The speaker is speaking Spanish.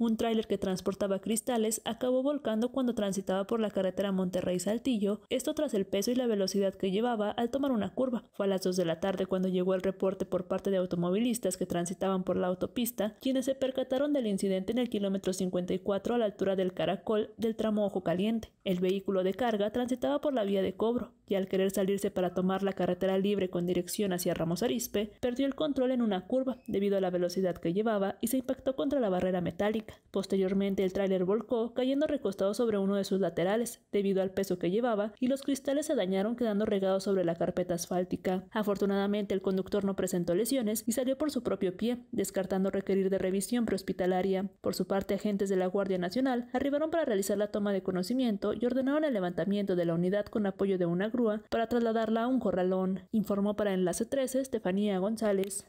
Un tráiler que transportaba cristales acabó volcando cuando transitaba por la carretera Monterrey-Saltillo, esto tras el peso y la velocidad que llevaba al tomar una curva. Fue a las 2 de la tarde cuando llegó el reporte por parte de automovilistas que transitaban por la autopista, quienes se percataron del incidente en el kilómetro 54 a la altura del Caracol del tramo Ojo Caliente. El vehículo de carga transitaba por la vía de cobro, y al querer salirse para tomar la carretera libre con dirección hacia Ramos Arispe, perdió el control en una curva debido a la velocidad que llevaba y se impactó contra la barrera metálica. Posteriormente el tráiler volcó, cayendo recostado sobre uno de sus laterales debido al peso que llevaba y los cristales se dañaron quedando regados sobre la carpeta asfáltica. Afortunadamente el conductor no presentó lesiones y salió por su propio pie, descartando requerir de revisión prehospitalaria. Por su parte, agentes de la Guardia Nacional arribaron para realizar la toma de conocimiento y ordenaron el levantamiento de la unidad con apoyo de una para trasladarla a un corralón, informó para Enlace 13 Estefanía González.